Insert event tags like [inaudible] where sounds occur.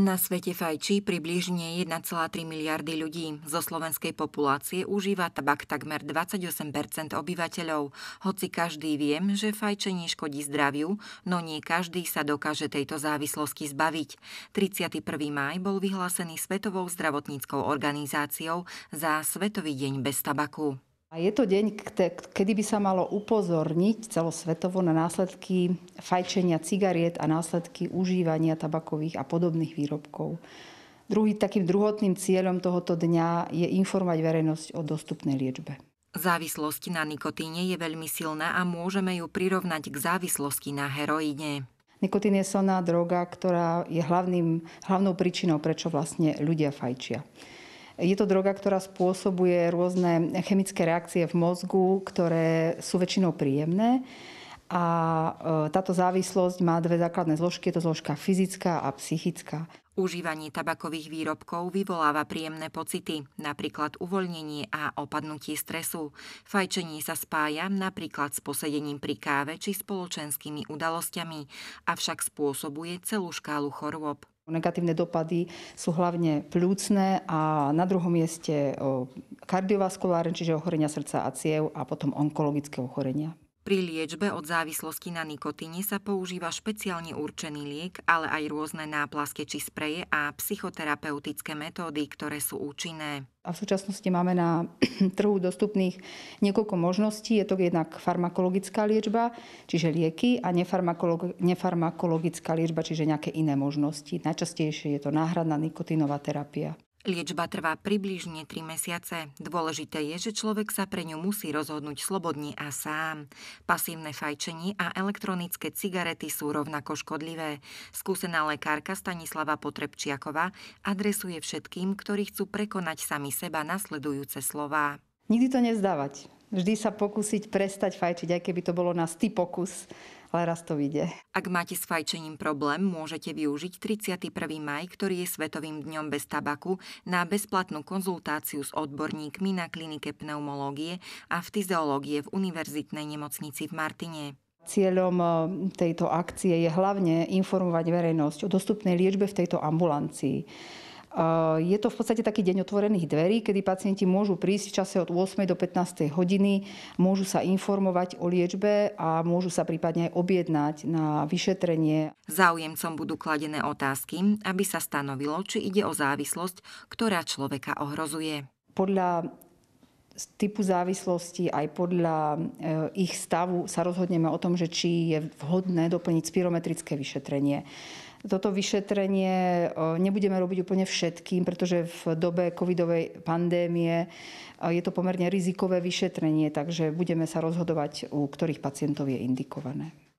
Na svete fajčí približne 1,3 miliardy ľudí. Zo slovenskej populácie užíva tabak takmer 28 obyvateľov. Hoci každý viem, že fajčenie škodí zdraviu, no nie každý sa dokáže tejto závislosti zbaviť. 31. maj bol vyhlásený Svetovou zdravotníckou organizáciou za Svetový deň bez tabaku. A je to deň, kedy by sa malo upozorniť celosvetovo na následky fajčenia cigariet a následky užívania tabakových a podobných výrobkov. Druhý, takým druhotným cieľom tohoto dňa je informovať verejnosť o dostupnej liečbe. Závislosť na nikotíne je veľmi silná a môžeme ju prirovnať k závislosti na heroíne. Nikotín je silná droga, ktorá je hlavným, hlavnou príčinou, prečo vlastne ľudia fajčia. Je to droga, ktorá spôsobuje rôzne chemické reakcie v mozgu, ktoré sú väčšinou príjemné. A e, táto závislosť má dve základné zložky. Je to zložka fyzická a psychická. Užívanie tabakových výrobkov vyvoláva príjemné pocity, napríklad uvoľnenie a opadnutie stresu. Fajčenie sa spája napríklad s posedením pri káve či spoločenskými udalosťami, avšak spôsobuje celú škálu chorôb. Negatívne dopady sú hlavne plúcne a na druhom mieste kardiovaskulárne, čiže ochorenia srdca a ciev a potom onkologické ochorenia. Pri liečbe od závislosti na nikotíne sa používa špeciálne určený liek, ale aj rôzne náplaske či spreje a psychoterapeutické metódy, ktoré sú účinné. A v súčasnosti máme na [clears throat] trhu dostupných niekoľko možností. Je to jednak farmakologická liečba, čiže lieky a nefarmakolog- nefarmakologická liečba, čiže nejaké iné možnosti. Najčastejšie je to náhradná nikotínová terapia. Liečba trvá približne 3 mesiace. Dôležité je, že človek sa pre ňu musí rozhodnúť slobodne a sám. Pasívne fajčenie a elektronické cigarety sú rovnako škodlivé. Skúsená lekárka Stanislava Potrebčiakova adresuje všetkým, ktorí chcú prekonať sami seba nasledujúce slová. Nikdy to nezdávať vždy sa pokúsiť prestať fajčiť, aj keby to bolo na stý pokus, ale raz to vyjde. Ak máte s fajčením problém, môžete využiť 31. maj, ktorý je Svetovým dňom bez tabaku, na bezplatnú konzultáciu s odborníkmi na klinike pneumológie a ftyzeológie v Univerzitnej nemocnici v Martine. Cieľom e, tejto akcie je hlavne informovať verejnosť o dostupnej liečbe v tejto ambulancii Eh, je to v podstate taký deň otvorených dverí, kedy pacienti môžu prísť v čase od 8. do 15. hodiny, môžu sa informovať o liečbe a môžu sa prípadne aj objednať na vyšetrenie. Záujemcom budú kladené otázky, aby sa stanovilo, či ide o závislosť, ktorá človeka ohrozuje. Podľa typu závislosti, aj podľa eh, ich stavu sa rozhodneme o tom, že či je vhodné doplniť spirometrické vyšetrenie. Toto vyšetrenie eh, nebudeme robiť úplne všetkým, pretože v dobe covidovej pandémie eh, je to pomerne rizikové vyšetrenie, takže budeme sa rozhodovať, u ktorých pacientov je indikované.